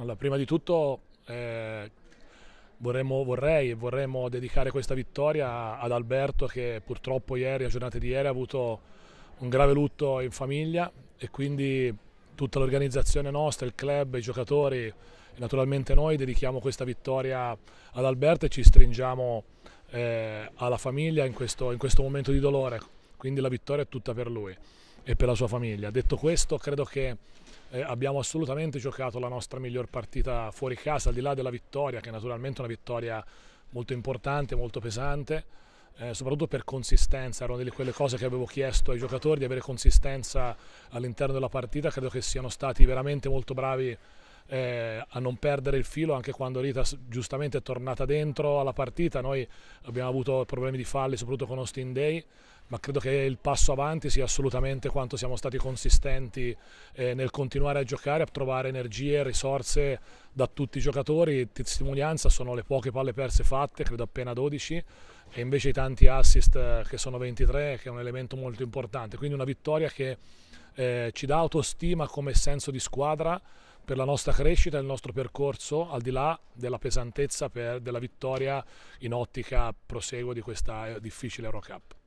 Allora, prima di tutto eh, vorremmo, vorrei vorremmo dedicare questa vittoria ad Alberto che purtroppo ieri, a giornate di ieri, ha avuto un grave lutto in famiglia e quindi tutta l'organizzazione nostra, il club, i giocatori e naturalmente noi dedichiamo questa vittoria ad Alberto e ci stringiamo eh, alla famiglia in questo, in questo momento di dolore, quindi la vittoria è tutta per lui e per la sua famiglia. Detto questo, credo che eh, abbiamo assolutamente giocato la nostra miglior partita fuori casa, al di là della vittoria, che è naturalmente è una vittoria molto importante, molto pesante, eh, soprattutto per consistenza, era una delle quelle cose che avevo chiesto ai giocatori di avere consistenza all'interno della partita, credo che siano stati veramente molto bravi eh, a non perdere il filo anche quando Rita giustamente è tornata dentro alla partita. Noi abbiamo avuto problemi di falli, soprattutto con Austin Day, ma credo che il passo avanti sia assolutamente quanto siamo stati consistenti eh, nel continuare a giocare, a trovare energie, e risorse da tutti i giocatori. Testimonianza sono le poche palle perse fatte, credo appena 12, e invece i tanti assist eh, che sono 23, che è un elemento molto importante. Quindi una vittoria che eh, ci dà autostima come senso di squadra per la nostra crescita e il nostro percorso, al di là della pesantezza per, della vittoria in ottica proseguo di questa eh, difficile Eurocup.